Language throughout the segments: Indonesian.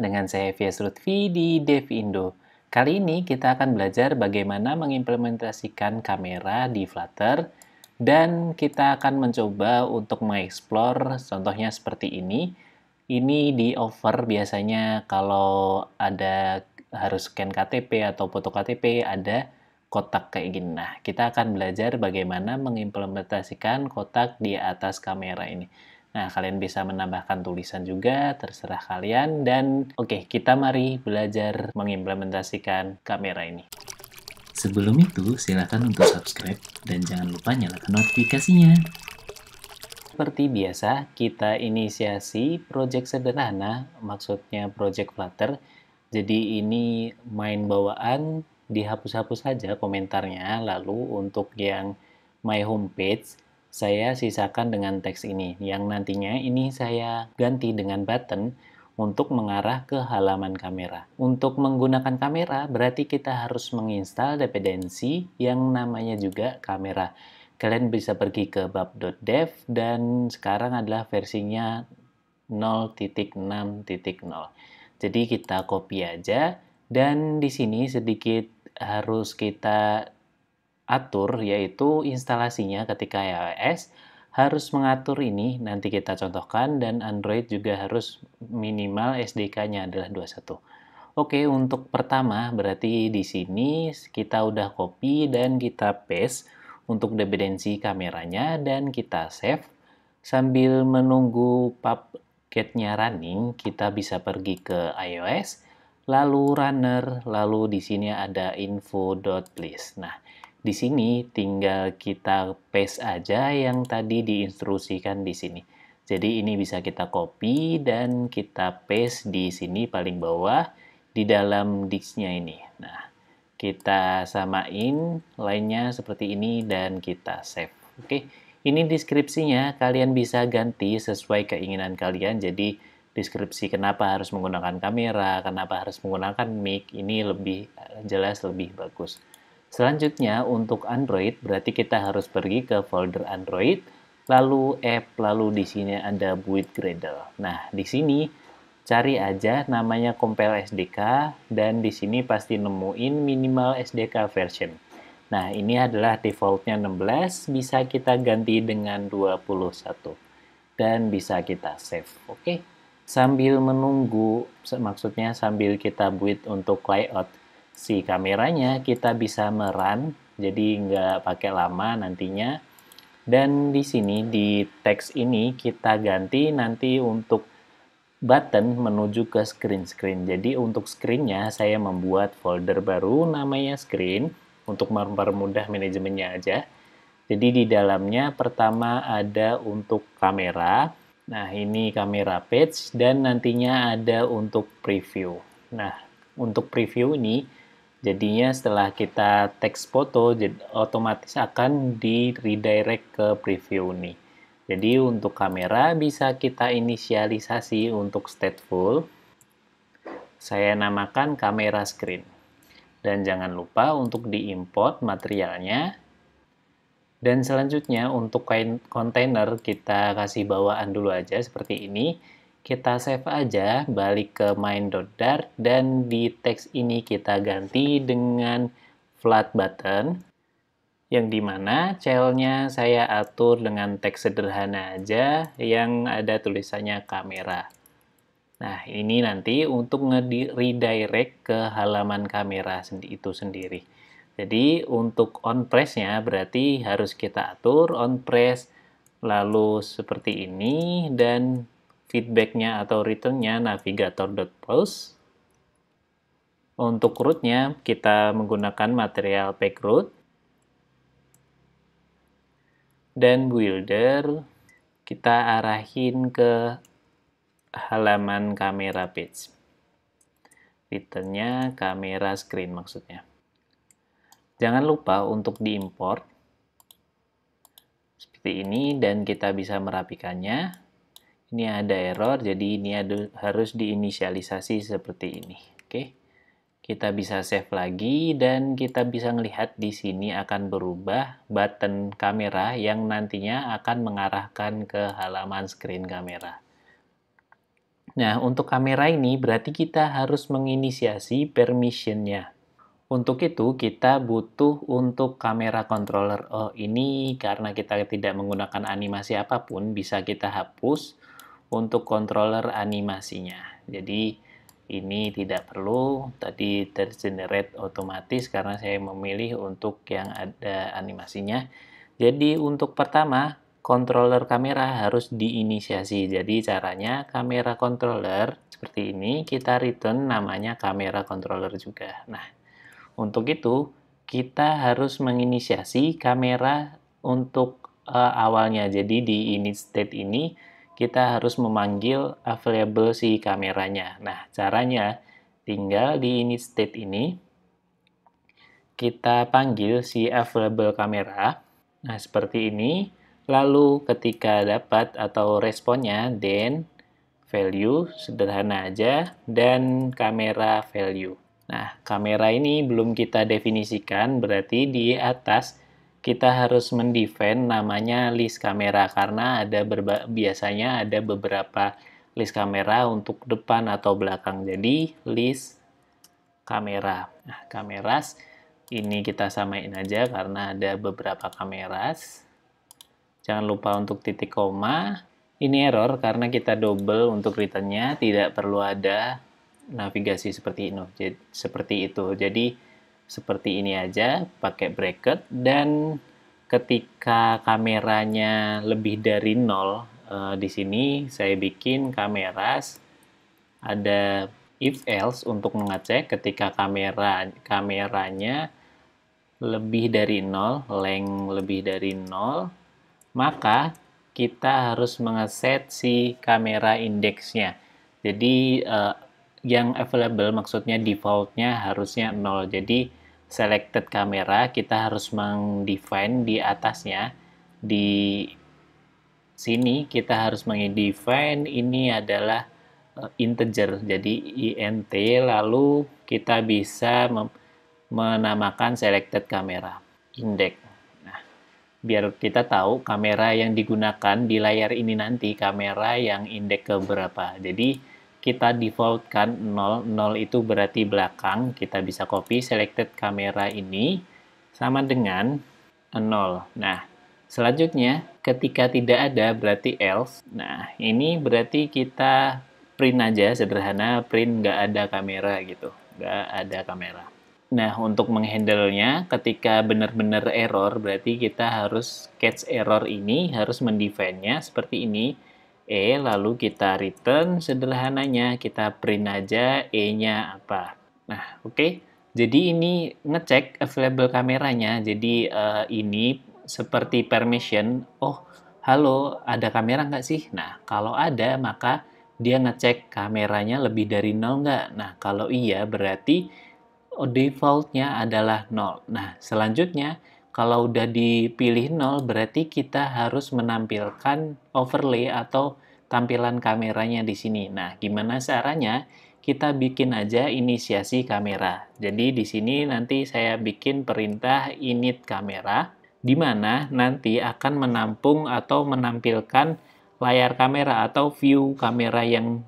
dengan saya Fias Lutfi di Indo. Kali ini kita akan belajar bagaimana mengimplementasikan kamera di Flutter dan kita akan mencoba untuk mengeksplor contohnya seperti ini. Ini di over biasanya kalau ada harus scan KTP atau foto KTP ada kotak kayak gini. Nah, kita akan belajar bagaimana mengimplementasikan kotak di atas kamera ini. Nah, kalian bisa menambahkan tulisan juga, terserah kalian. Dan oke, okay, kita mari belajar mengimplementasikan kamera ini. Sebelum itu, silakan untuk subscribe dan jangan lupa nyalakan notifikasinya. Seperti biasa, kita inisiasi project sederhana, maksudnya project Flutter. Jadi ini main bawaan, dihapus-hapus saja komentarnya. Lalu untuk yang my homepage, saya sisakan dengan teks ini, yang nantinya ini saya ganti dengan button untuk mengarah ke halaman kamera. Untuk menggunakan kamera, berarti kita harus menginstal dependensi yang namanya juga kamera. Kalian bisa pergi ke bab.dev dan sekarang adalah versinya 0.6.0. Jadi kita copy aja dan di sini sedikit harus kita atur yaitu instalasinya ketika iOS harus mengatur ini nanti kita contohkan dan Android juga harus minimal SDK-nya adalah 21. Oke, untuk pertama berarti di sini kita udah copy dan kita paste untuk dependensi kameranya dan kita save. Sambil menunggu paketnya nya running, kita bisa pergi ke iOS, lalu runner, lalu di sini ada info.list. Nah, di sini tinggal kita paste aja yang tadi diinstruksikan di sini. Jadi ini bisa kita copy dan kita paste di sini paling bawah di dalam disknya ini. Nah, kita samain lainnya seperti ini dan kita save. Oke, ini deskripsinya kalian bisa ganti sesuai keinginan kalian. Jadi deskripsi kenapa harus menggunakan kamera, kenapa harus menggunakan mic, ini lebih eh, jelas, lebih bagus. Selanjutnya untuk Android berarti kita harus pergi ke folder Android, lalu app, lalu di sini ada boot Gradle. Nah, di sini cari aja namanya compile SDK dan di sini pasti nemuin minimal SDK version. Nah, ini adalah defaultnya 16, bisa kita ganti dengan 21 dan bisa kita save. Oke. Sambil menunggu maksudnya sambil kita buit untuk layout si kameranya kita bisa meran jadi nggak pakai lama nantinya dan di sini di teks ini kita ganti nanti untuk button menuju ke screen-screen jadi untuk screennya saya membuat folder baru namanya screen untuk mempermudah manajemennya aja jadi di dalamnya pertama ada untuk kamera nah ini kamera page dan nantinya ada untuk preview nah untuk preview ini Jadinya setelah kita teks foto, otomatis akan di redirect ke preview nih. Jadi untuk kamera bisa kita inisialisasi untuk stateful. Saya namakan kamera screen. Dan jangan lupa untuk diimport materialnya. Dan selanjutnya untuk container kita kasih bawaan dulu aja seperti ini kita save aja, balik ke main.dart, dan di teks ini kita ganti dengan flat button, yang dimana celnya saya atur dengan teks sederhana aja yang ada tulisannya kamera. Nah, ini nanti untuk redirect ke halaman kamera itu sendiri. Jadi, untuk on-press-nya berarti harus kita atur on-press lalu seperti ini dan feedbacknya atau returnnya navigator.post Untuk rootnya kita menggunakan material pack root. Dan builder kita arahin ke halaman kamera page. Returnnya kamera screen maksudnya. Jangan lupa untuk diimport seperti ini dan kita bisa merapikannya ini ada error jadi ini harus diinisialisasi seperti ini oke kita bisa save lagi dan kita bisa melihat di sini akan berubah button kamera yang nantinya akan mengarahkan ke halaman screen kamera nah untuk kamera ini berarti kita harus menginisiasi permissionnya untuk itu kita butuh untuk kamera controller oh ini karena kita tidak menggunakan animasi apapun bisa kita hapus untuk controller animasinya. Jadi ini tidak perlu tadi tergenerate otomatis karena saya memilih untuk yang ada animasinya. Jadi untuk pertama controller kamera harus diinisiasi. Jadi caranya kamera controller seperti ini kita return namanya kamera controller juga. Nah, untuk itu kita harus menginisiasi kamera untuk uh, awalnya. Jadi di init state ini kita harus memanggil available si kameranya. Nah, caranya tinggal di ini state ini, kita panggil si available kamera. Nah, seperti ini. Lalu ketika dapat atau responnya, then value, sederhana aja, dan kamera value. Nah, kamera ini belum kita definisikan, berarti di atas kita harus mendefend namanya list kamera karena ada berba biasanya ada beberapa list kamera untuk depan atau belakang. Jadi list kamera. Nah, kameras ini kita samain aja karena ada beberapa kameras. Jangan lupa untuk titik koma. Ini error karena kita double untuk returnnya tidak perlu ada navigasi seperti ini seperti itu. Jadi seperti ini aja pakai bracket dan ketika kameranya lebih dari nol eh, di sini saya bikin kamera ada if else untuk mengecek ketika kamera kameranya lebih dari nol length lebih dari nol maka kita harus mengeset si kamera indeksnya. Jadi eh, yang available maksudnya defaultnya harusnya nol Jadi selected kamera kita harus mengdefine di atasnya di sini kita harus mengdefine ini adalah eh, integer jadi int lalu kita bisa menamakan selected kamera index nah biar kita tahu kamera yang digunakan di layar ini nanti kamera yang indeks ke berapa jadi kita defaultkan 0, 0 itu berarti belakang, kita bisa copy selected kamera ini sama dengan 0. Nah, selanjutnya ketika tidak ada berarti else. Nah, ini berarti kita print aja sederhana, print nggak ada kamera gitu, nggak ada kamera. Nah, untuk menghandle-nya, ketika benar-benar error, berarti kita harus catch error ini, harus mendefine seperti ini E, lalu kita return sederhananya, kita print aja E-nya apa. Nah, oke. Okay. Jadi ini ngecek available kameranya, jadi uh, ini seperti permission, oh halo ada kamera nggak sih? Nah, kalau ada maka dia ngecek kameranya lebih dari nol nggak? Nah, kalau iya berarti defaultnya adalah nol. Nah, selanjutnya kalau udah dipilih nol, berarti kita harus menampilkan overlay atau tampilan kameranya di sini. Nah, gimana caranya? Kita bikin aja inisiasi kamera. Jadi di sini nanti saya bikin perintah init kamera, di mana nanti akan menampung atau menampilkan layar kamera atau view kamera yang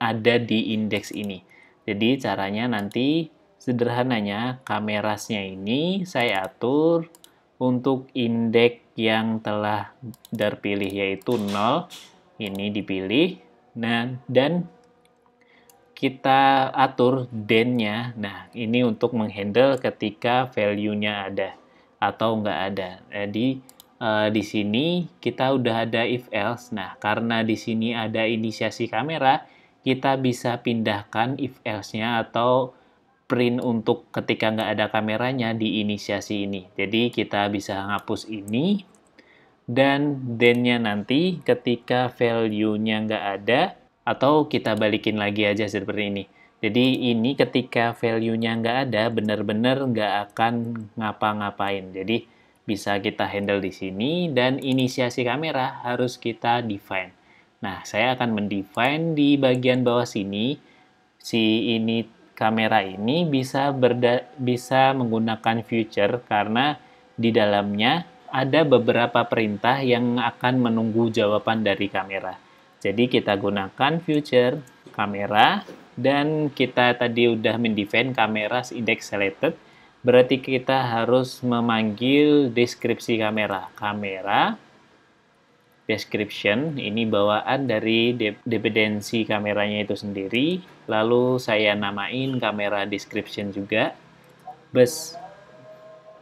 ada di indeks ini. Jadi caranya nanti Sederhananya, kamerasnya ini saya atur untuk indeks yang telah terpilih yaitu 0 ini dipilih nah dan kita atur dennya nah ini untuk menghandle ketika value-nya ada atau enggak ada jadi eh, di sini kita udah ada if else nah karena di sini ada inisiasi kamera kita bisa pindahkan if else-nya atau print untuk ketika nggak ada kameranya di inisiasi ini. Jadi kita bisa hapus ini dan then-nya nanti ketika value-nya nggak ada atau kita balikin lagi aja seperti ini. Jadi ini ketika value-nya nggak ada benar-benar nggak akan ngapa-ngapain. Jadi bisa kita handle di sini dan inisiasi kamera harus kita define. Nah, saya akan mendefine di bagian bawah sini si ini kamera ini bisa berda bisa menggunakan future karena di dalamnya ada beberapa perintah yang akan menunggu jawaban dari kamera. Jadi kita gunakan future kamera dan kita tadi udah mendefine kamera index selected berarti kita harus memanggil deskripsi kamera. Kamera description ini bawaan dari dependensi kameranya itu sendiri Lalu saya namain kamera description juga. Bus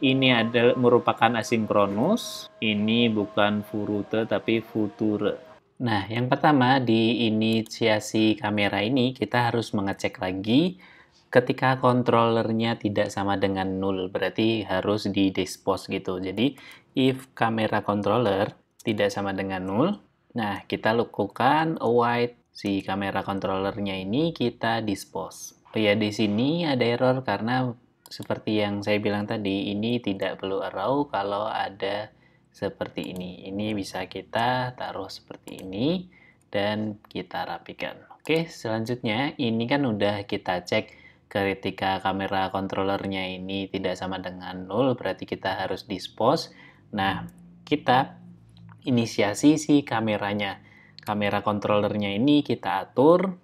ini adalah merupakan asinkronus. Ini bukan furute tapi future. Nah, yang pertama di inisiasi kamera ini kita harus mengecek lagi ketika kontrolernya tidak sama dengan nol berarti harus di dispose gitu. Jadi if kamera controller tidak sama dengan nol, nah kita lakukan await si kamera controllernya ini kita dispose. Oh ya di sini ada error karena seperti yang saya bilang tadi ini tidak perlu arrow kalau ada seperti ini. Ini bisa kita taruh seperti ini dan kita rapikan. Oke, selanjutnya ini kan udah kita cek ketika kamera controllernya ini tidak sama dengan nol berarti kita harus dispose. Nah, kita inisiasi si kameranya kamera controllernya ini kita atur.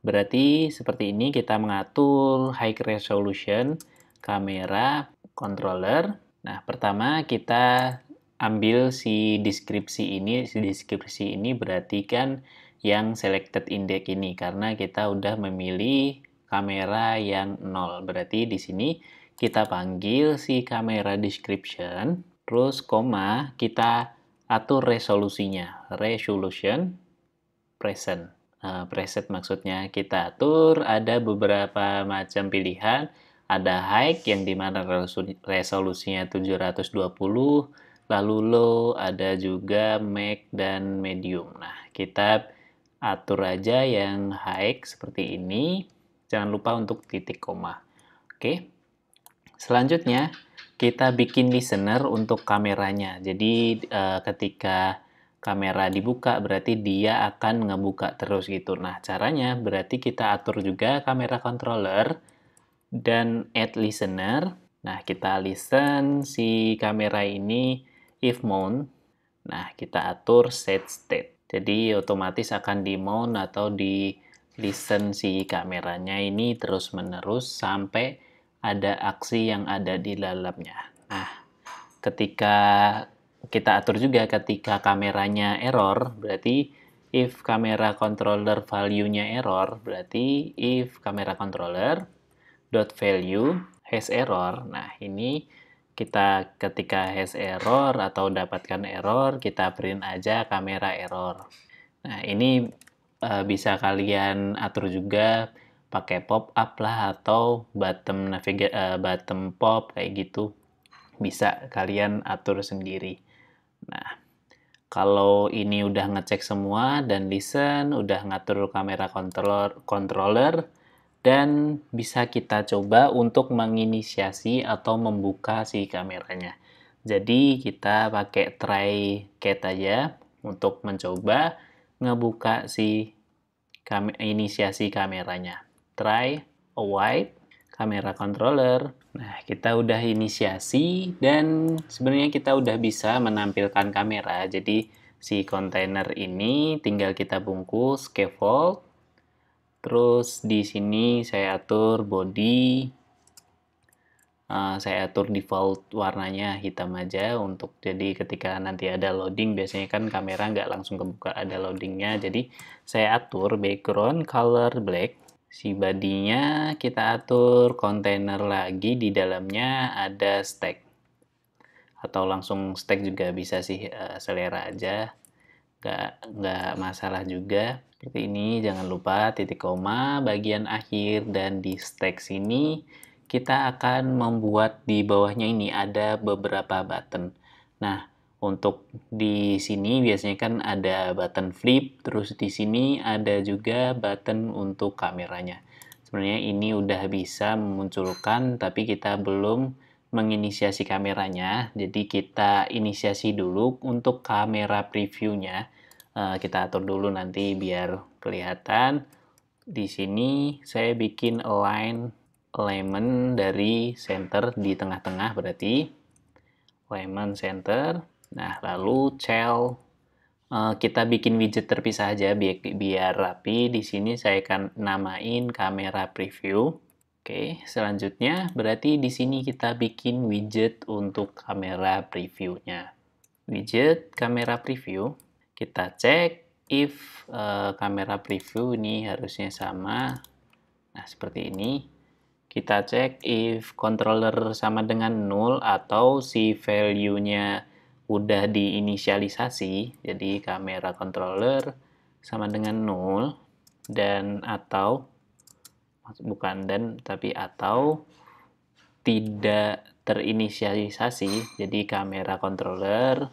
Berarti seperti ini kita mengatur high resolution kamera controller. Nah, pertama kita ambil si deskripsi ini. Si deskripsi ini berarti kan yang selected index ini karena kita udah memilih kamera yang nol Berarti di sini kita panggil si kamera description, terus koma kita atur resolusinya resolution present uh, eh, preset maksudnya kita atur ada beberapa macam pilihan ada high yang dimana resolusinya 720 lalu low ada juga max dan medium nah kita atur aja yang high seperti ini jangan lupa untuk titik koma oke selanjutnya kita bikin listener untuk kameranya. Jadi uh, ketika kamera dibuka berarti dia akan ngebuka terus gitu. Nah, caranya berarti kita atur juga kamera controller dan add listener. Nah, kita listen si kamera ini if mount. Nah, kita atur set state. Jadi otomatis akan di mount atau di listen si kameranya ini terus menerus sampai ada aksi yang ada di dalamnya. Nah, ketika kita atur juga ketika kameranya error, berarti if kamera controller value-nya error, berarti if kamera controller dot value has error. Nah, ini kita ketika has error atau dapatkan error, kita print aja kamera error. Nah, ini eh, bisa kalian atur juga pakai pop up lah atau bottom naviga uh, eh, bottom pop kayak gitu bisa kalian atur sendiri. Nah, kalau ini udah ngecek semua dan listen, udah ngatur kamera controller, controller dan bisa kita coba untuk menginisiasi atau membuka si kameranya. Jadi kita pakai try cat aja untuk mencoba ngebuka si kam inisiasi kameranya try a wipe, kamera controller. Nah, kita udah inisiasi dan sebenarnya kita udah bisa menampilkan kamera. Jadi si container ini tinggal kita bungkus scaffold. Terus di sini saya atur body. Uh, saya atur default warnanya hitam aja untuk jadi ketika nanti ada loading biasanya kan kamera nggak langsung kebuka ada loadingnya jadi saya atur background color black si badinya kita atur kontainer lagi di dalamnya ada stack atau langsung stack juga bisa sih eh, selera aja nggak nggak masalah juga seperti ini jangan lupa titik koma bagian akhir dan di stack sini kita akan membuat di bawahnya ini ada beberapa button nah untuk di sini biasanya kan ada button flip, terus di sini ada juga button untuk kameranya. Sebenarnya ini udah bisa memunculkan, tapi kita belum menginisiasi kameranya. Jadi kita inisiasi dulu untuk kamera previewnya. Eh, kita atur dulu nanti biar kelihatan. Di sini saya bikin align lemon dari center di tengah-tengah berarti lemon center Nah, lalu cell eh, kita bikin widget terpisah aja biar, biar rapi. Di sini saya akan namain kamera preview. Oke, selanjutnya berarti di sini kita bikin widget untuk kamera previewnya. Widget kamera preview, kita cek if uh, kamera preview ini harusnya sama. Nah, seperti ini. Kita cek if controller sama dengan 0 atau si value-nya udah diinisialisasi, jadi kamera controller sama dengan 0 dan atau bukan dan tapi atau tidak terinisialisasi, jadi kamera controller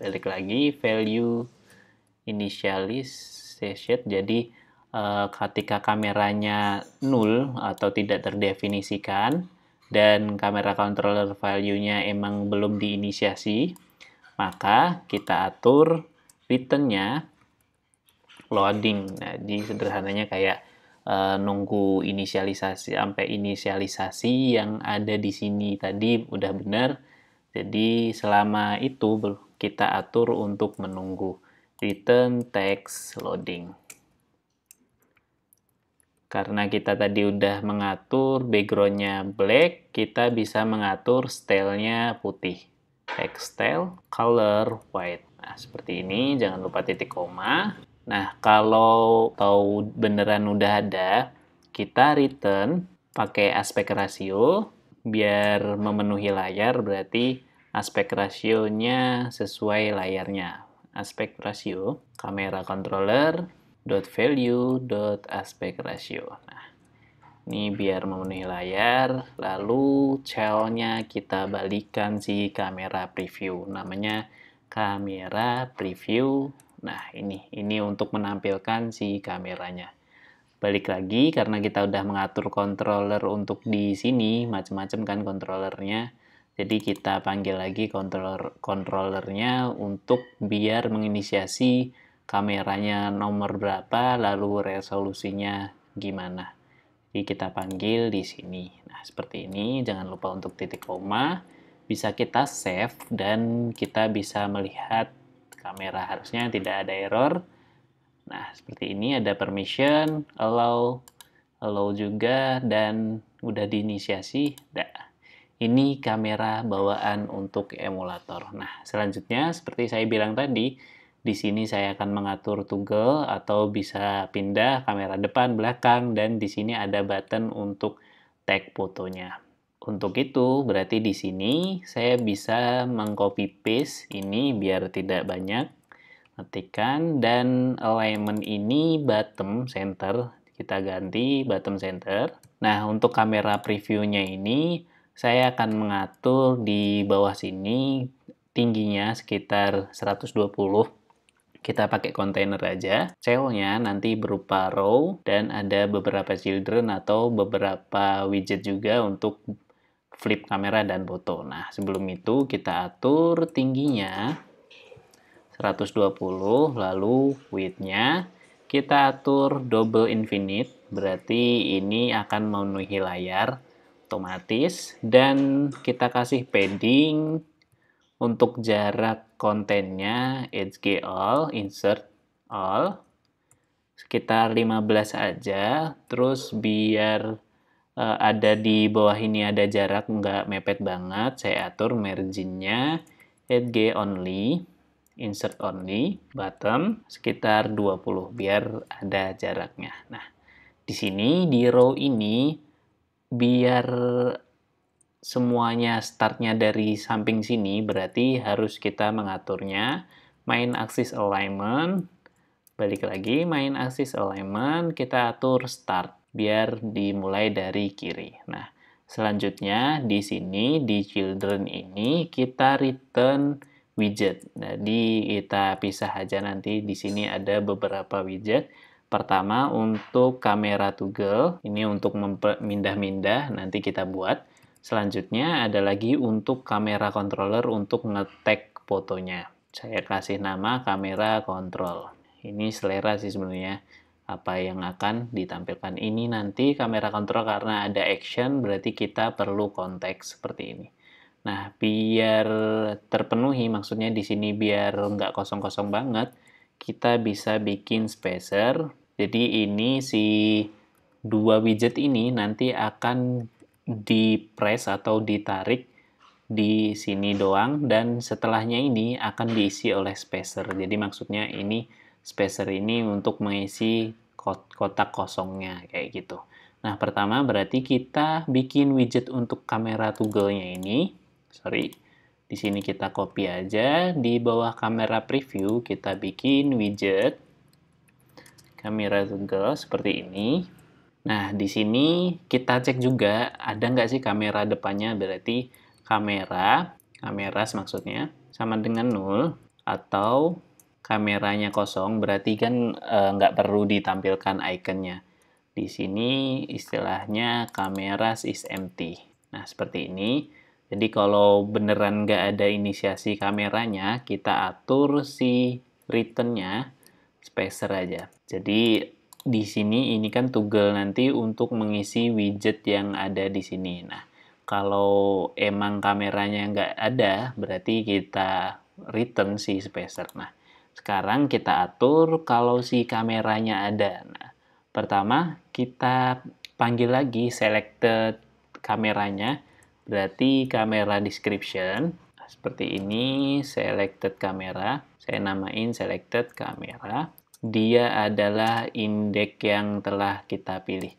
balik lagi value initialization jadi eh, ketika kameranya nol atau tidak terdefinisikan dan kamera controller value-nya emang belum diinisiasi maka kita atur returnnya loading. Nah, di sederhananya kayak e, nunggu inisialisasi sampai inisialisasi yang ada di sini tadi udah benar. Jadi selama itu kita atur untuk menunggu return text loading. Karena kita tadi udah mengatur backgroundnya black, kita bisa mengatur stylenya putih style color white. Nah, seperti ini, jangan lupa titik koma. Nah, kalau tahu beneran udah ada, kita return pakai aspek rasio biar memenuhi layar berarti aspek rasionya sesuai layarnya. Aspek rasio, kamera controller, dot value, dot aspek rasio. Nah, ini biar memenuhi layar, lalu channelnya kita balikan si kamera preview. Namanya kamera preview. Nah, ini ini untuk menampilkan si kameranya. Balik lagi karena kita udah mengatur controller untuk di sini, macam-macam kan controllernya. Jadi kita panggil lagi controller controllernya untuk biar menginisiasi kameranya nomor berapa, lalu resolusinya gimana. Jadi kita panggil di sini. Nah, seperti ini. Jangan lupa untuk titik koma. Bisa kita save dan kita bisa melihat kamera. Harusnya tidak ada error. Nah, seperti ini ada permission, allow, allow juga, dan udah diinisiasi. Nah, Ini kamera bawaan untuk emulator. Nah, selanjutnya seperti saya bilang tadi, di sini saya akan mengatur toggle atau bisa pindah kamera depan, belakang, dan di sini ada button untuk tag fotonya. Untuk itu, berarti di sini saya bisa mengcopy paste ini biar tidak banyak. Matikan, dan alignment ini bottom center, kita ganti bottom center. Nah, untuk kamera previewnya ini, saya akan mengatur di bawah sini tingginya sekitar 120 kita pakai container aja. cellnya nanti berupa row dan ada beberapa children atau beberapa widget juga untuk flip kamera dan foto. Nah, sebelum itu kita atur tingginya 120, lalu width-nya kita atur double infinite, berarti ini akan memenuhi layar otomatis dan kita kasih padding untuk jarak kontennya HG all, insert all, sekitar 15 aja. Terus biar uh, ada di bawah ini ada jarak nggak mepet banget, saya atur marginnya HG only, insert only, bottom sekitar 20 biar ada jaraknya. Nah, di sini di row ini biar semuanya startnya dari samping sini, berarti harus kita mengaturnya main axis alignment, balik lagi main axis alignment, kita atur start biar dimulai dari kiri. Nah, selanjutnya di sini di children ini kita return widget. Jadi kita pisah aja nanti di sini ada beberapa widget. Pertama untuk kamera toggle, ini untuk memindah-mindah nanti kita buat. Selanjutnya ada lagi untuk kamera controller untuk ngetek fotonya. Saya kasih nama kamera control. Ini selera sih sebenarnya apa yang akan ditampilkan ini nanti kamera control karena ada action berarti kita perlu konteks seperti ini. Nah, biar terpenuhi maksudnya di sini biar nggak kosong-kosong banget, kita bisa bikin spacer. Jadi ini si dua widget ini nanti akan dipres atau ditarik di sini doang dan setelahnya ini akan diisi oleh spacer. Jadi maksudnya ini spacer ini untuk mengisi kotak kosongnya kayak gitu. Nah, pertama berarti kita bikin widget untuk kamera toggle-nya ini. Sorry. Di sini kita copy aja di bawah kamera preview kita bikin widget kamera toggle seperti ini. Nah, di sini kita cek juga ada nggak sih kamera depannya, berarti kamera, kamera maksudnya, sama dengan 0, atau kameranya kosong, berarti kan e, nggak perlu ditampilkan ikonnya. Di sini istilahnya kamera is empty. Nah, seperti ini. Jadi kalau beneran nggak ada inisiasi kameranya, kita atur si returnnya spacer aja. Jadi di sini ini kan toggle nanti untuk mengisi widget yang ada di sini. Nah, kalau emang kameranya nggak ada, berarti kita return si spacer. Nah, sekarang kita atur kalau si kameranya ada. Nah, pertama kita panggil lagi selected kameranya, berarti kamera description. Seperti ini, selected kamera. Saya namain selected kamera dia adalah indeks yang telah kita pilih.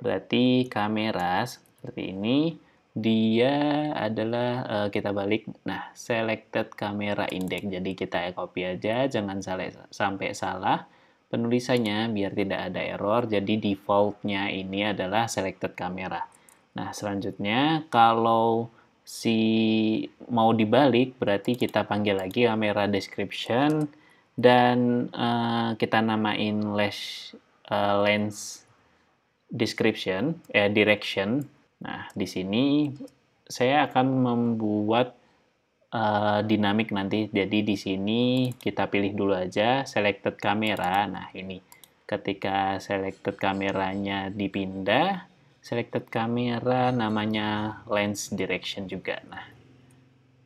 Berarti kamera seperti ini, dia adalah uh, kita balik, nah selected kamera indeks. Jadi kita copy aja, jangan sampai salah penulisannya biar tidak ada error. Jadi defaultnya ini adalah selected kamera. Nah selanjutnya kalau si mau dibalik berarti kita panggil lagi kamera description dan uh, kita namain lash eh, uh, lens description eh direction. Nah, di sini saya akan membuat uh, dinamik nanti. Jadi di sini kita pilih dulu aja selected kamera. Nah, ini ketika selected kameranya dipindah, selected kamera namanya lens direction juga. Nah,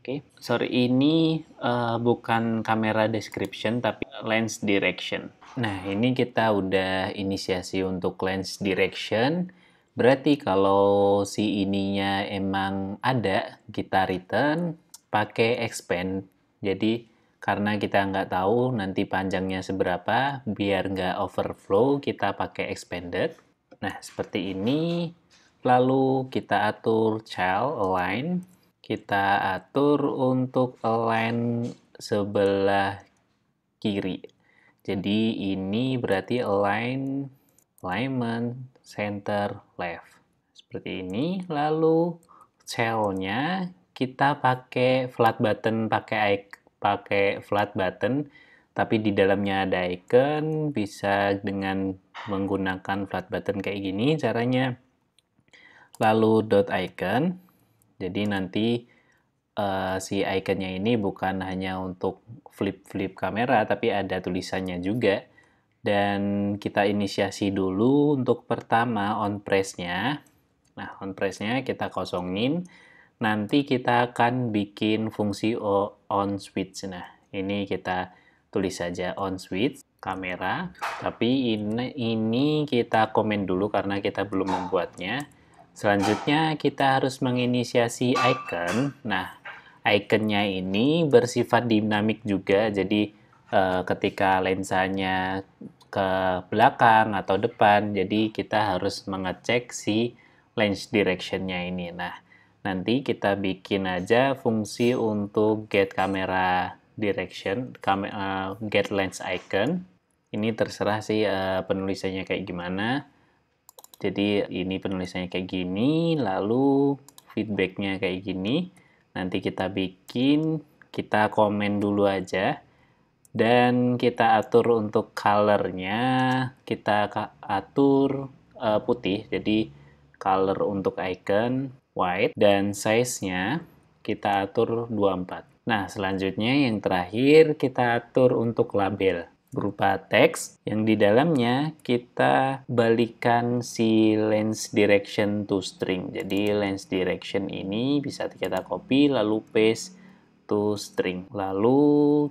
Oke, okay. sorry ini uh, bukan kamera description tapi lens direction. Nah, ini kita udah inisiasi untuk lens direction. Berarti kalau si ininya emang ada, kita return pakai expand. Jadi karena kita nggak tahu nanti panjangnya seberapa, biar nggak overflow, kita pakai expanded. Nah, seperti ini. Lalu kita atur child align kita atur untuk align sebelah kiri. Jadi ini berarti align alignment center left. Seperti ini. Lalu cell-nya kita pakai flat button pakai pakai flat button tapi di dalamnya ada icon bisa dengan menggunakan flat button kayak gini caranya lalu dot icon jadi nanti uh, si ikonnya ini bukan hanya untuk flip-flip kamera, tapi ada tulisannya juga. Dan kita inisiasi dulu untuk pertama on press-nya. Nah, on press-nya kita kosongin. Nanti kita akan bikin fungsi on switch. Nah, ini kita tulis saja on switch kamera. Tapi ini, ini kita komen dulu karena kita belum membuatnya. Selanjutnya kita harus menginisiasi icon. Nah, iconnya ini bersifat dinamik juga. Jadi eh, ketika lensanya ke belakang atau depan, jadi kita harus mengecek si lens directionnya ini. Nah, nanti kita bikin aja fungsi untuk get camera direction, eh, get lens icon. Ini terserah sih uh, penulisannya kayak gimana jadi ini penulisannya kayak gini, lalu feedbacknya kayak gini. Nanti kita bikin, kita komen dulu aja. Dan kita atur untuk colornya, kita atur uh, putih. Jadi color untuk icon white dan size-nya kita atur 24. Nah, selanjutnya yang terakhir kita atur untuk label berupa teks yang di dalamnya kita balikan si lens direction to string. Jadi lens direction ini bisa kita copy lalu paste to string. Lalu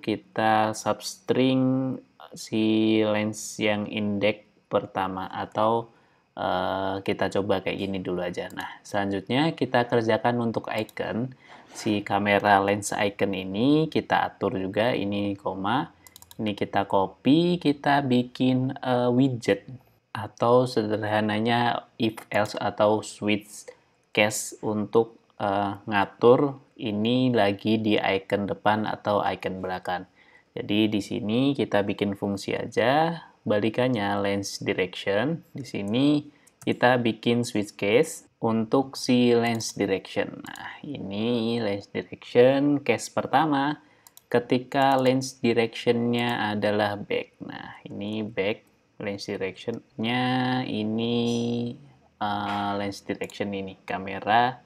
kita substring si lens yang indeks pertama atau uh, kita coba kayak gini dulu aja. Nah, selanjutnya kita kerjakan untuk icon si kamera lens icon ini kita atur juga ini koma ini kita copy, kita bikin uh, widget atau sederhananya if else atau switch case untuk uh, ngatur ini lagi di icon depan atau icon belakang. Jadi di sini kita bikin fungsi aja, balikannya lens direction. Di sini kita bikin switch case untuk si lens direction. Nah, ini lens direction case pertama ketika lens directionnya adalah back nah ini back lens directionnya ini uh, lens direction ini kamera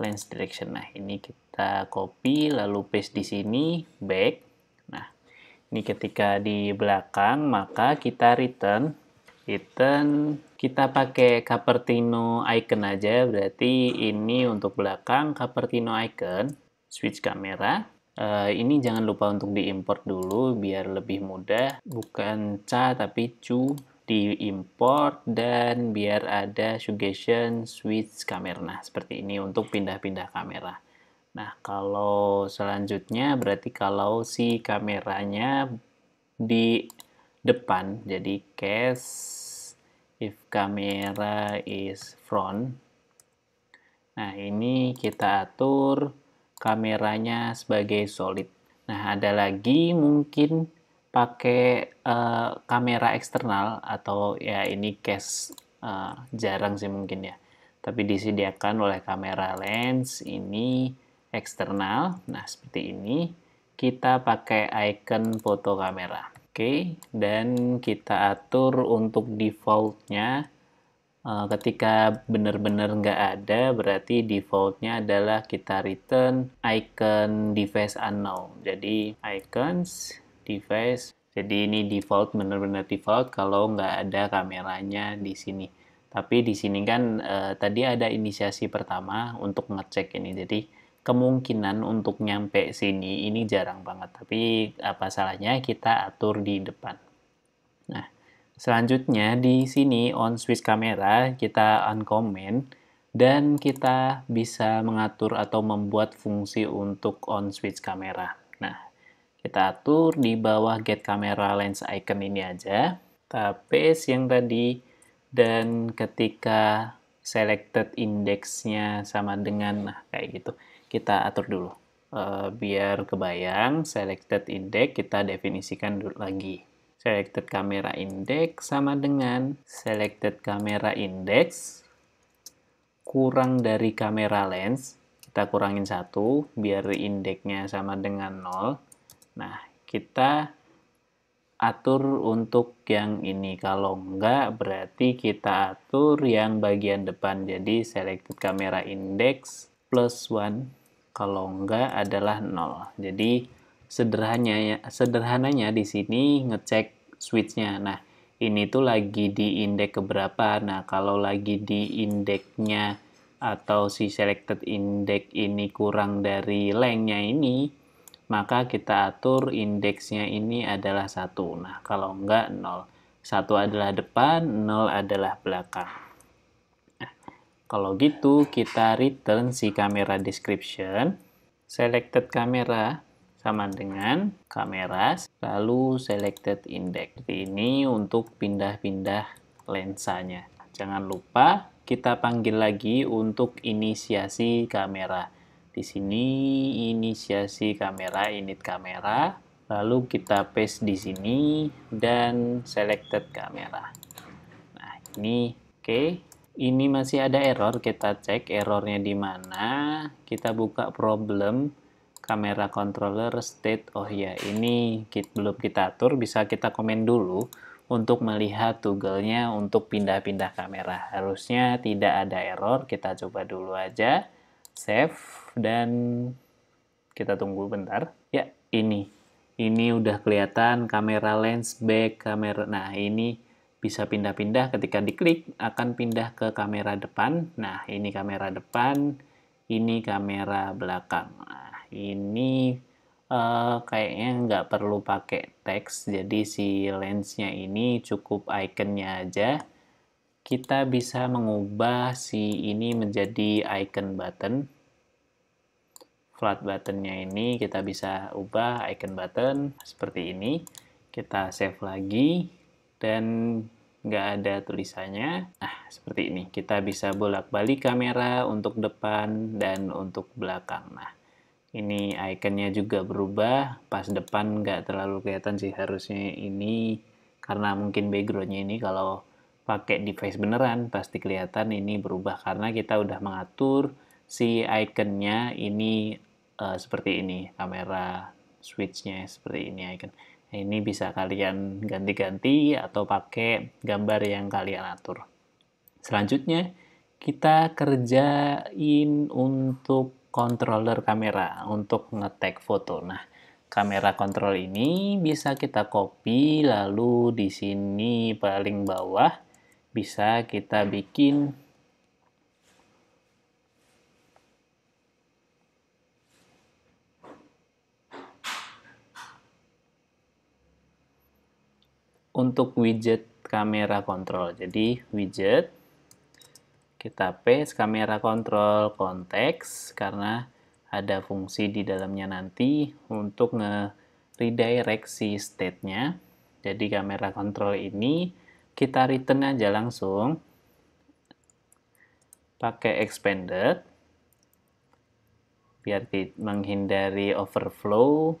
lens direction nah ini kita copy lalu paste di sini back nah ini ketika di belakang maka kita return return kita pakai Cupertino icon aja berarti ini untuk belakang Cupertino icon switch kamera Eh, ini jangan lupa untuk diimpor dulu biar lebih mudah. Bukan ca tapi cu diimpor dan biar ada suggestion switch kamera. Nah, seperti ini untuk pindah-pindah kamera. Nah, kalau selanjutnya berarti kalau si kameranya di depan, jadi case if camera is front. Nah, ini kita atur kameranya sebagai solid. Nah, ada lagi mungkin pakai uh, kamera eksternal atau ya ini case uh, jarang sih mungkin ya. Tapi disediakan oleh kamera lens ini eksternal. Nah, seperti ini kita pakai icon foto kamera. Oke, okay, dan kita atur untuk defaultnya Eh, ketika benar-benar nggak ada berarti defaultnya adalah kita return icon device unknown jadi icons device jadi ini default benar-benar default kalau nggak ada kameranya di sini tapi di sini kan eh, tadi ada inisiasi pertama untuk ngecek ini jadi kemungkinan untuk nyampe sini ini jarang banget tapi apa salahnya kita atur di depan Selanjutnya di sini on switch kamera kita uncomment dan kita bisa mengatur atau membuat fungsi untuk on switch kamera. Nah, kita atur di bawah get camera lens icon ini aja. Kita paste yang tadi dan ketika selected indexnya sama dengan nah kayak gitu. Kita atur dulu. uh, biar kebayang selected index kita definisikan dulu lagi selected camera index sama dengan selected camera index kurang dari kamera lens kita kurangin satu biar indeksnya sama dengan nol. nah kita atur untuk yang ini kalau enggak berarti kita atur yang bagian depan jadi selected camera index plus one kalau enggak adalah nol. jadi sederhananya sederhananya di sini ngecek switchnya. Nah, ini tuh lagi di indeks keberapa. Nah, kalau lagi di indeksnya atau si selected index ini kurang dari length-nya ini, maka kita atur indeksnya ini adalah satu. Nah, kalau enggak 0. Satu adalah depan, nol adalah belakang. Nah, kalau gitu kita return si kamera description, selected kamera, sama dengan kamera lalu selected index seperti ini untuk pindah-pindah lensanya jangan lupa kita panggil lagi untuk inisiasi kamera di sini inisiasi kamera init kamera lalu kita paste di sini dan selected kamera nah ini oke okay. ini masih ada error kita cek errornya di mana kita buka problem kamera controller state oh ya ini kit belum kita atur bisa kita komen dulu untuk melihat toggle-nya untuk pindah-pindah kamera harusnya tidak ada error kita coba dulu aja save dan kita tunggu bentar ya ini ini udah kelihatan kamera lens back kamera nah ini bisa pindah-pindah ketika diklik akan pindah ke kamera depan nah ini kamera depan ini kamera belakang nah, ini uh, kayaknya nggak perlu pakai teks jadi si lensnya ini cukup ikonnya aja kita bisa mengubah si ini menjadi icon button flat buttonnya ini kita bisa ubah icon button seperti ini kita save lagi dan nggak ada tulisannya nah seperti ini kita bisa bolak-balik kamera untuk depan dan untuk belakang nah ini ikonnya juga berubah pas depan nggak terlalu kelihatan sih harusnya ini karena mungkin backgroundnya ini kalau pakai device beneran pasti kelihatan ini berubah karena kita udah mengatur si ikonnya ini uh, seperti ini kamera switchnya seperti ini icon nah, ini bisa kalian ganti-ganti atau pakai gambar yang kalian atur selanjutnya kita kerjain untuk controller kamera untuk ngetek foto. Nah, kamera kontrol ini bisa kita copy lalu di sini paling bawah bisa kita bikin untuk widget kamera kontrol. Jadi widget kita paste kamera kontrol konteks karena ada fungsi di dalamnya nanti untuk nge si state-nya. Jadi kamera kontrol ini kita return aja langsung pakai expanded biar menghindari overflow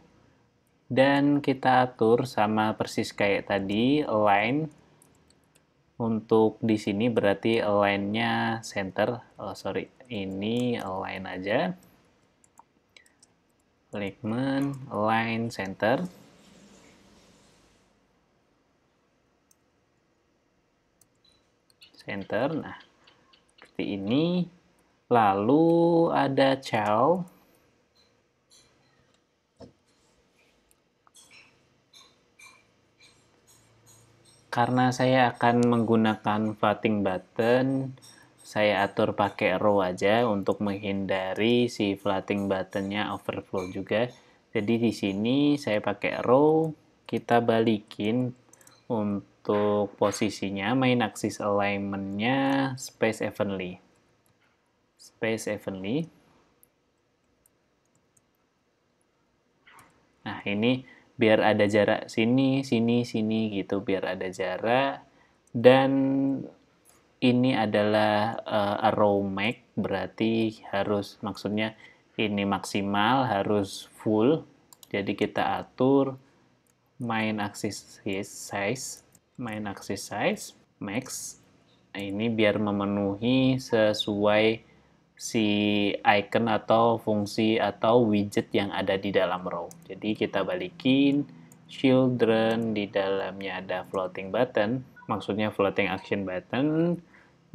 dan kita atur sama persis kayak tadi line untuk di sini berarti line nya center. Oh, sorry, ini line aja. Alignment, line center. Center. Nah, seperti ini. Lalu ada child karena saya akan menggunakan floating button saya atur pakai row aja untuk menghindari si floating buttonnya overflow juga jadi di sini saya pakai row kita balikin untuk posisinya main axis alignmentnya space evenly space evenly nah ini biar ada jarak sini, sini, sini gitu, biar ada jarak. Dan ini adalah uh, berarti harus maksudnya ini maksimal, harus full. Jadi kita atur main axis size, main axis size max. Nah, ini biar memenuhi sesuai si icon atau fungsi atau widget yang ada di dalam row. Jadi kita balikin children di dalamnya ada floating button, maksudnya floating action button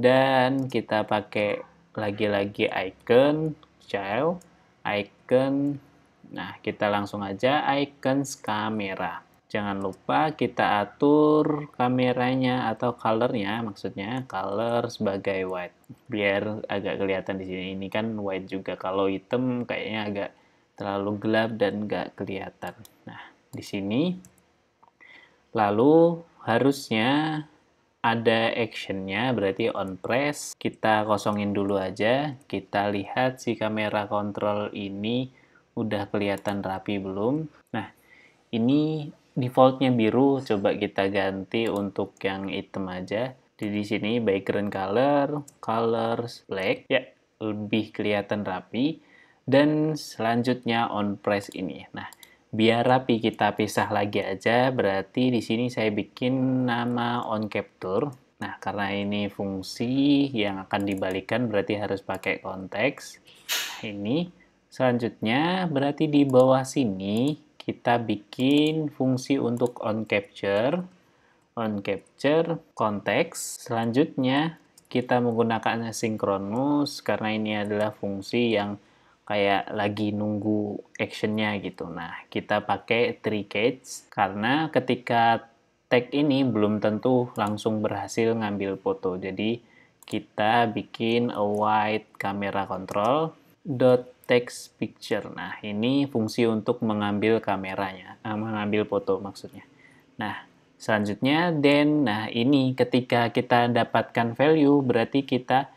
dan kita pakai lagi-lagi icon child, icon nah kita langsung aja icons kamera jangan lupa kita atur kameranya atau colornya maksudnya color sebagai white biar agak kelihatan di sini ini kan white juga kalau hitam kayaknya agak terlalu gelap dan nggak kelihatan nah di sini lalu harusnya ada actionnya berarti on press kita kosongin dulu aja kita lihat si kamera kontrol ini udah kelihatan rapi belum nah ini defaultnya biru coba kita ganti untuk yang hitam aja jadi di sini background color colors black ya lebih kelihatan rapi dan selanjutnya on press ini nah biar rapi kita pisah lagi aja berarti di sini saya bikin nama on capture nah karena ini fungsi yang akan dibalikan berarti harus pakai konteks nah, ini selanjutnya berarti di bawah sini kita bikin fungsi untuk on capture on capture konteks selanjutnya kita menggunakan asynchronous karena ini adalah fungsi yang kayak lagi nunggu actionnya gitu nah kita pakai three catch karena ketika tag ini belum tentu langsung berhasil ngambil foto jadi kita bikin a wide camera control dot takes picture. Nah, ini fungsi untuk mengambil kameranya, eh, mengambil foto maksudnya. Nah, selanjutnya then. Nah, ini ketika kita dapatkan value berarti kita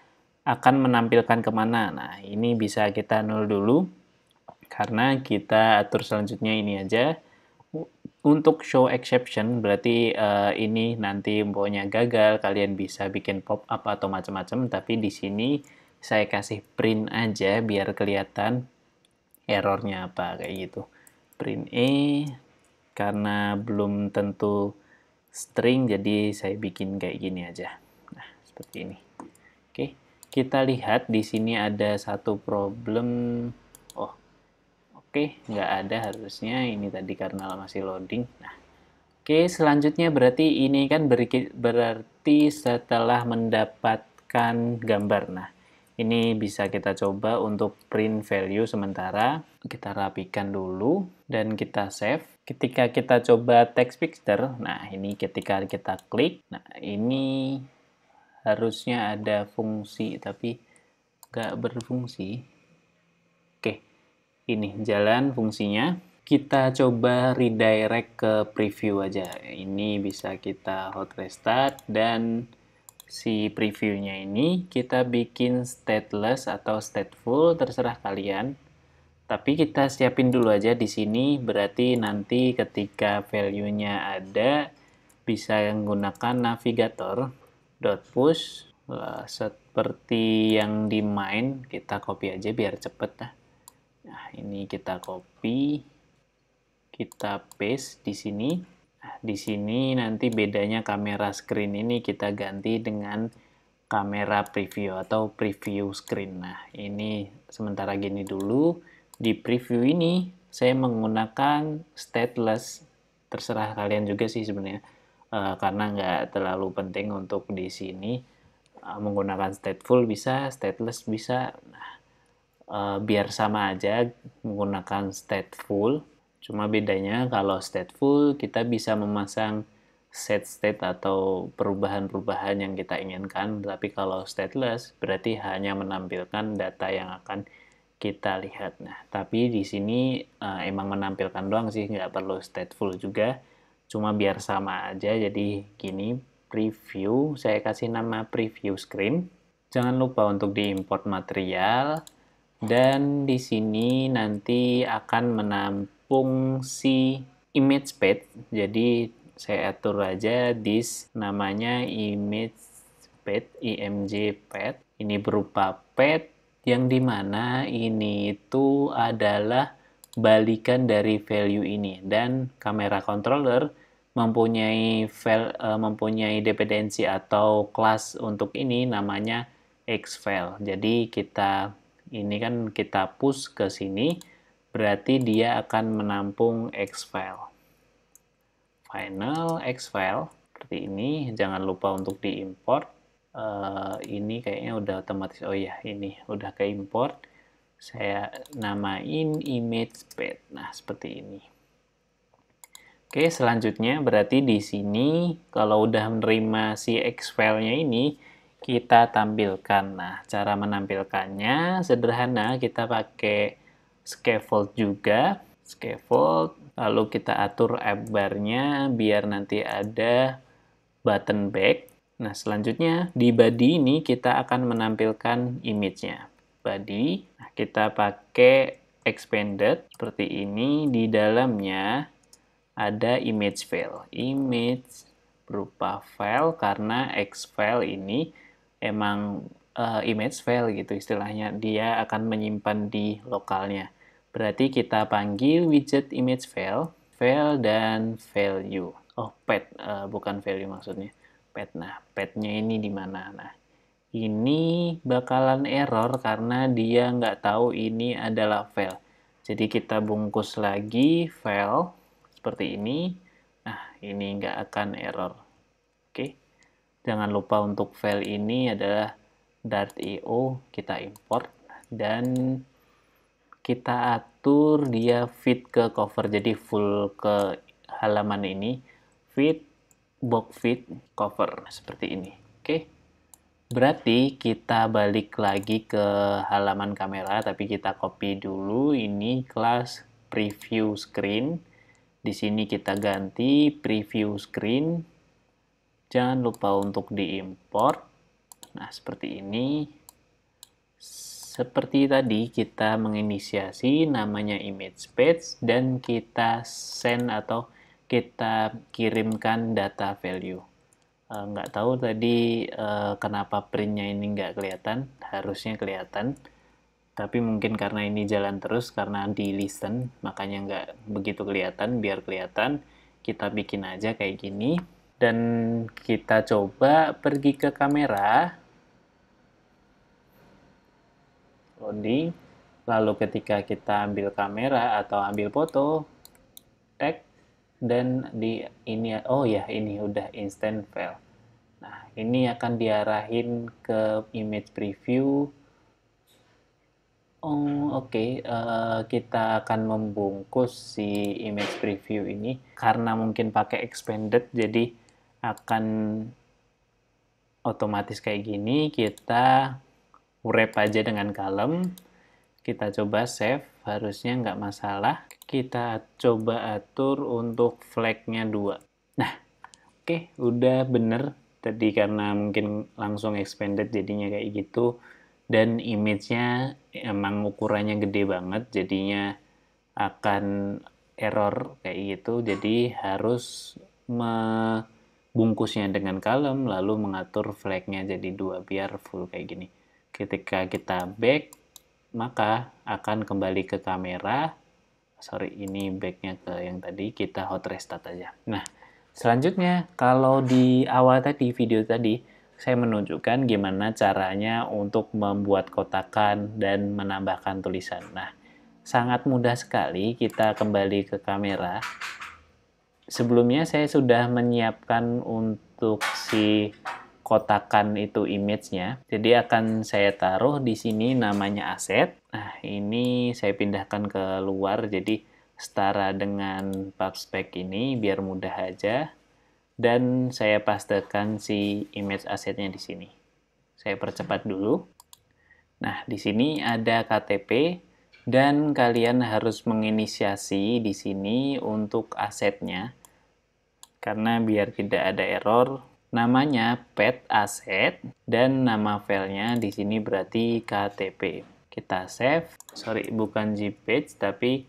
akan menampilkan kemana. Nah, ini bisa kita nol dulu karena kita atur selanjutnya ini aja. Untuk show exception berarti uh, ini nanti umpamanya gagal, kalian bisa bikin pop up atau macam-macam, tapi di sini saya kasih print aja biar kelihatan errornya apa kayak gitu print E karena belum tentu string jadi saya bikin kayak gini aja nah seperti ini oke kita lihat di sini ada satu problem oh oke nggak ada harusnya ini tadi karena masih loading nah Oke, selanjutnya berarti ini kan berarti setelah mendapatkan gambar. Nah, ini bisa kita coba untuk print value sementara. Kita rapikan dulu dan kita save. Ketika kita coba text picture, nah ini ketika kita klik, nah ini harusnya ada fungsi tapi nggak berfungsi. Oke, ini jalan fungsinya. Kita coba redirect ke preview aja. Ini bisa kita hot restart dan si previewnya ini kita bikin stateless atau stateful terserah kalian tapi kita siapin dulu aja di sini berarti nanti ketika value-nya ada bisa menggunakan navigator dot push seperti yang di main kita copy aja biar cepet nah ini kita copy kita paste di sini di sini nanti bedanya kamera screen ini kita ganti dengan kamera preview atau preview screen. Nah, ini sementara gini dulu. Di preview ini saya menggunakan stateless. Terserah kalian juga sih sebenarnya. E, karena nggak terlalu penting untuk di sini E, menggunakan stateful bisa, stateless bisa. Nah, uh, biar sama aja menggunakan stateful Cuma bedanya kalau stateful kita bisa memasang set state atau perubahan-perubahan yang kita inginkan, tapi kalau stateless berarti hanya menampilkan data yang akan kita lihat. Nah, tapi di sini uh, emang menampilkan doang sih, nggak perlu stateful juga, cuma biar sama aja. Jadi gini, preview, saya kasih nama preview screen. Jangan lupa untuk diimport material, dan di sini nanti akan menampilkan fungsi image page. Jadi saya atur aja this namanya image page img page. Ini berupa page yang dimana ini itu adalah balikan dari value ini dan kamera controller mempunyai file, mempunyai dependensi atau kelas untuk ini namanya xfile. Jadi kita ini kan kita push ke sini berarti dia akan menampung X file. Final X file seperti ini, jangan lupa untuk diimport. Uh, ini kayaknya udah otomatis. Oh ya, ini udah ke Saya namain image pad. Nah, seperti ini. Oke, selanjutnya berarti di sini kalau udah menerima si X file-nya ini, kita tampilkan. Nah, cara menampilkannya sederhana, kita pakai scaffold juga scaffold lalu kita atur app barnya biar nanti ada button back nah selanjutnya di body ini kita akan menampilkan image-nya body nah, kita pakai expanded seperti ini di dalamnya ada image file image berupa file karena X file ini emang uh, image file gitu istilahnya dia akan menyimpan di lokalnya Berarti kita panggil widget image file, file dan value. Oh, pet, uh, bukan value maksudnya. Pet, nah petnya ini di mana? Nah, ini bakalan error karena dia nggak tahu ini adalah file. Jadi kita bungkus lagi file seperti ini. Nah, ini nggak akan error. Oke. jangan lupa untuk file ini adalah dart.io kita import dan kita atur dia fit ke cover jadi full ke halaman ini fit box fit cover seperti ini oke berarti kita balik lagi ke halaman kamera tapi kita copy dulu ini kelas preview screen di sini kita ganti preview screen jangan lupa untuk diimport nah seperti ini seperti tadi kita menginisiasi namanya image page dan kita send atau kita kirimkan data value. Eh, nggak tahu tadi eh, kenapa printnya ini nggak kelihatan, harusnya kelihatan. Tapi mungkin karena ini jalan terus, karena di listen, makanya nggak begitu kelihatan, biar kelihatan. Kita bikin aja kayak gini. Dan kita coba pergi ke kamera, loading lalu ketika kita ambil kamera atau ambil foto tag dan di ini oh ya ini udah instant file nah ini akan diarahin ke image preview Oh, Oke, okay. uh, eh, kita akan membungkus si image preview ini karena mungkin pakai expanded, jadi akan otomatis kayak gini. Kita wrap aja dengan kalem kita coba save harusnya nggak masalah kita coba atur untuk flagnya dua nah oke okay, udah bener tadi karena mungkin langsung expanded jadinya kayak gitu dan image-nya emang ukurannya gede banget jadinya akan error kayak gitu jadi harus membungkusnya dengan kalem lalu mengatur flagnya jadi dua biar full kayak gini ketika kita back maka akan kembali ke kamera sorry ini backnya ke yang tadi kita hot restart aja nah selanjutnya kalau di awal tadi video tadi saya menunjukkan gimana caranya untuk membuat kotakan dan menambahkan tulisan nah sangat mudah sekali kita kembali ke kamera sebelumnya saya sudah menyiapkan untuk si kotakan itu image-nya. Jadi akan saya taruh di sini namanya aset. Nah, ini saya pindahkan ke luar jadi setara dengan pubspec ini biar mudah aja. Dan saya pastekan si image asetnya di sini. Saya percepat dulu. Nah, di sini ada KTP dan kalian harus menginisiasi di sini untuk asetnya karena biar tidak ada error namanya pet asset dan nama filenya di sini berarti ktp kita save sorry bukan jpeg tapi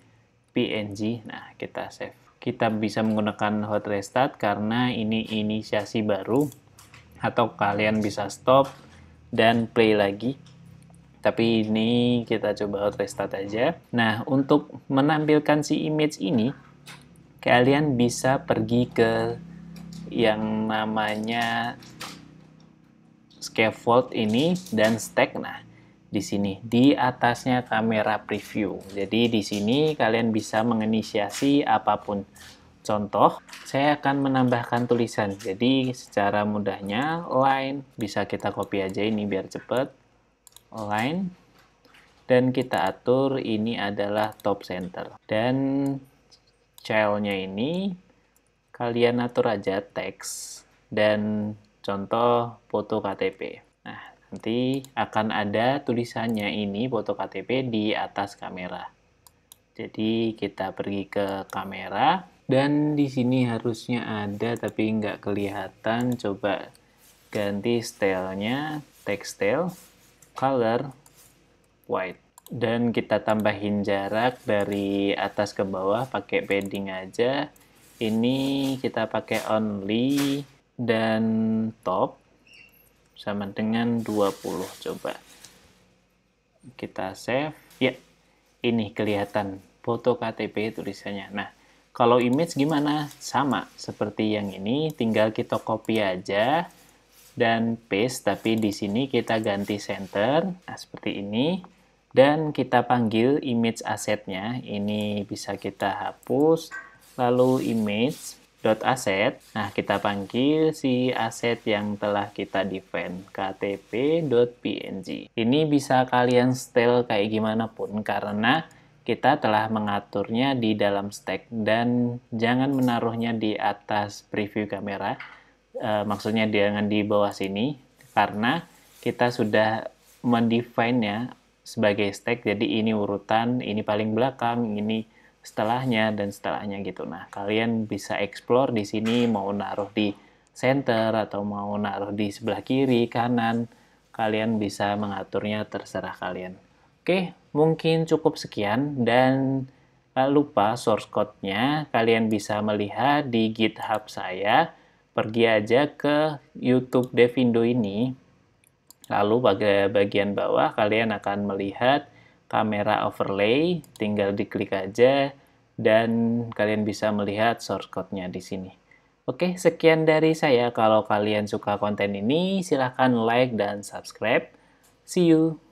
png nah kita save kita bisa menggunakan hot restart karena ini inisiasi baru atau kalian bisa stop dan play lagi tapi ini kita coba hot restart aja. Nah, untuk menampilkan si image ini, kalian bisa pergi ke yang namanya scaffold ini dan stack. Nah, di sini di atasnya kamera preview. Jadi di sini kalian bisa menginisiasi apapun. Contoh, saya akan menambahkan tulisan. Jadi secara mudahnya line bisa kita copy aja ini biar cepet Line dan kita atur ini adalah top center. Dan child-nya ini kalian atur aja teks dan contoh foto KTP. Nah, nanti akan ada tulisannya ini foto KTP di atas kamera. Jadi kita pergi ke kamera dan di sini harusnya ada tapi nggak kelihatan. Coba ganti stylenya text style color white dan kita tambahin jarak dari atas ke bawah pakai padding aja ini kita pakai only dan top sama dengan 20 coba kita save ya ini kelihatan foto KTP tulisannya nah kalau image gimana sama seperti yang ini tinggal kita copy aja dan paste tapi di sini kita ganti center nah, seperti ini dan kita panggil image asetnya ini bisa kita hapus lalu image dot aset. Nah, kita panggil si aset yang telah kita define png. Ini bisa kalian setel kayak gimana pun karena kita telah mengaturnya di dalam stack dan jangan menaruhnya di atas preview kamera. E, maksudnya jangan di bawah sini karena kita sudah mendefine-nya sebagai stack. Jadi ini urutan, ini paling belakang, ini setelahnya dan setelahnya gitu. Nah, kalian bisa explore di sini mau naruh di center atau mau naruh di sebelah kiri, kanan. Kalian bisa mengaturnya terserah kalian. Oke, mungkin cukup sekian dan tak lupa source code-nya kalian bisa melihat di GitHub saya. Pergi aja ke YouTube Devindo ini. Lalu pada bagian bawah kalian akan melihat kamera overlay, tinggal diklik aja dan kalian bisa melihat source code-nya di sini. Oke, sekian dari saya. Kalau kalian suka konten ini, silahkan like dan subscribe. See you!